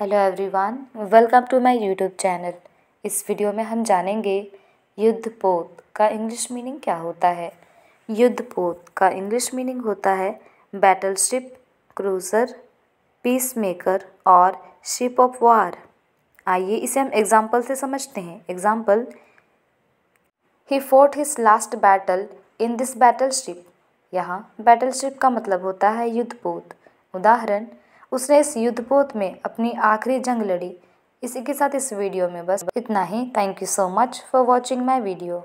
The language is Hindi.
hello everyone welcome to my YouTube channel इस वीडियो में हम जानेंगे युद्धपोत का इंग्लिश मीनिंग क्या होता है युद्धपोत का इंग्लिश मीनिंग होता है बैटलशिप क्रूज़र पीस मेकर और शिप ऑफ वार आइए इसे हम एग्जाम्पल से समझते हैं एग्जाम्पल ही fought his last battle in this battle ship यहाँ बैटल शिप का मतलब होता है युद्धपोत उदाहरण उसने इस युद्धपोत में अपनी आखिरी जंग लड़ी इसी के साथ इस वीडियो में बस इतना ही thank you so much for watching my video